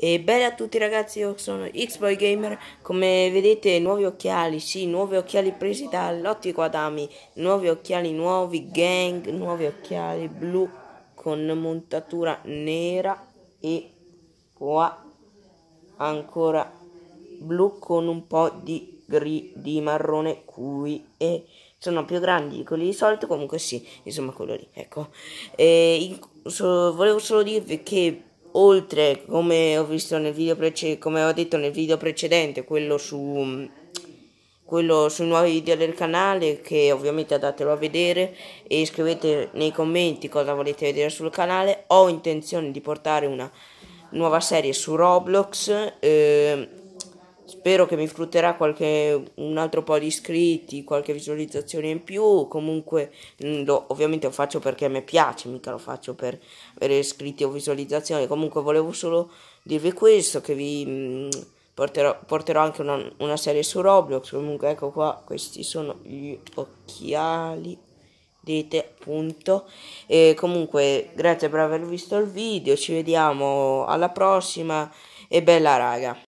E bene a tutti ragazzi, io sono Xboy Gamer, come vedete nuovi occhiali, sì, nuovi occhiali presi dall'ottico Adami, nuovi occhiali nuovi, gang, nuovi occhiali blu con montatura nera e qua ancora blu con un po' di, grigio di marrone qui e sono più grandi di quelli di solito, comunque sì, insomma quello lì, ecco. E, so, volevo solo dirvi che oltre come ho visto nel video precedente come ho detto nel video precedente quello su mm, quello sui nuovi video del canale che ovviamente andatelo a vedere e scrivete nei commenti cosa volete vedere sul canale ho intenzione di portare una nuova serie su Roblox eh, spero che mi frutterà qualche, un altro po' di iscritti, qualche visualizzazione in più, comunque mm, lo, ovviamente lo faccio perché a me piace, mica lo faccio per avere iscritti o visualizzazioni, comunque volevo solo dirvi questo, che vi mm, porterò, porterò, anche una, una, serie su Roblox, comunque ecco qua, questi sono gli occhiali. Dite, punto. E comunque grazie per aver visto il video, ci vediamo alla prossima e bella raga.